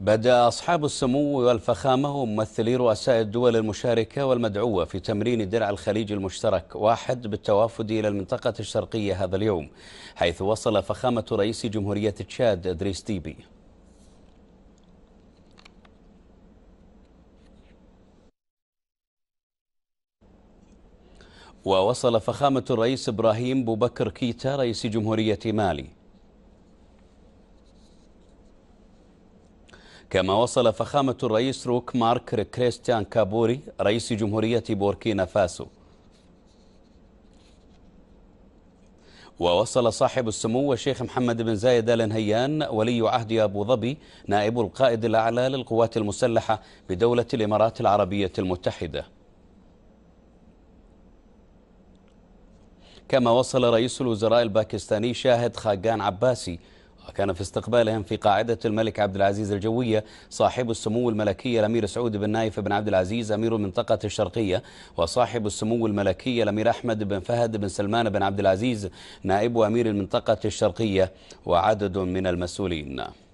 بدأ أصحاب السمو والفخامة وممثلي رؤساء الدول المشاركة والمدعوة في تمرين درع الخليج المشترك واحد بالتوافد إلى المنطقة الشرقية هذا اليوم حيث وصل فخامة رئيس جمهورية تشاد أدريس ديبي ووصل فخامة الرئيس إبراهيم بوبكر كيتا رئيس جمهورية مالي كما وصل فخامة الرئيس روك مارك كريستيان كابوري رئيس جمهورية بوركينا فاسو ووصل صاحب السمو الشيخ محمد بن زايد ال نهيان ولي عهد ابو ظبي نائب القائد الاعلى للقوات المسلحه بدوله الامارات العربيه المتحده. كما وصل رئيس الوزراء الباكستاني شاهد خاقان عباسي وكان في استقبالهم في قاعدة الملك عبد العزيز الجوية صاحب السمو الملكي الأمير سعود بن نايف بن عبد العزيز أمير المنطقة الشرقية وصاحب السمو الملكي الأمير أحمد بن فهد بن سلمان بن عبد العزيز نائب أمير المنطقة الشرقية وعدد من المسؤولين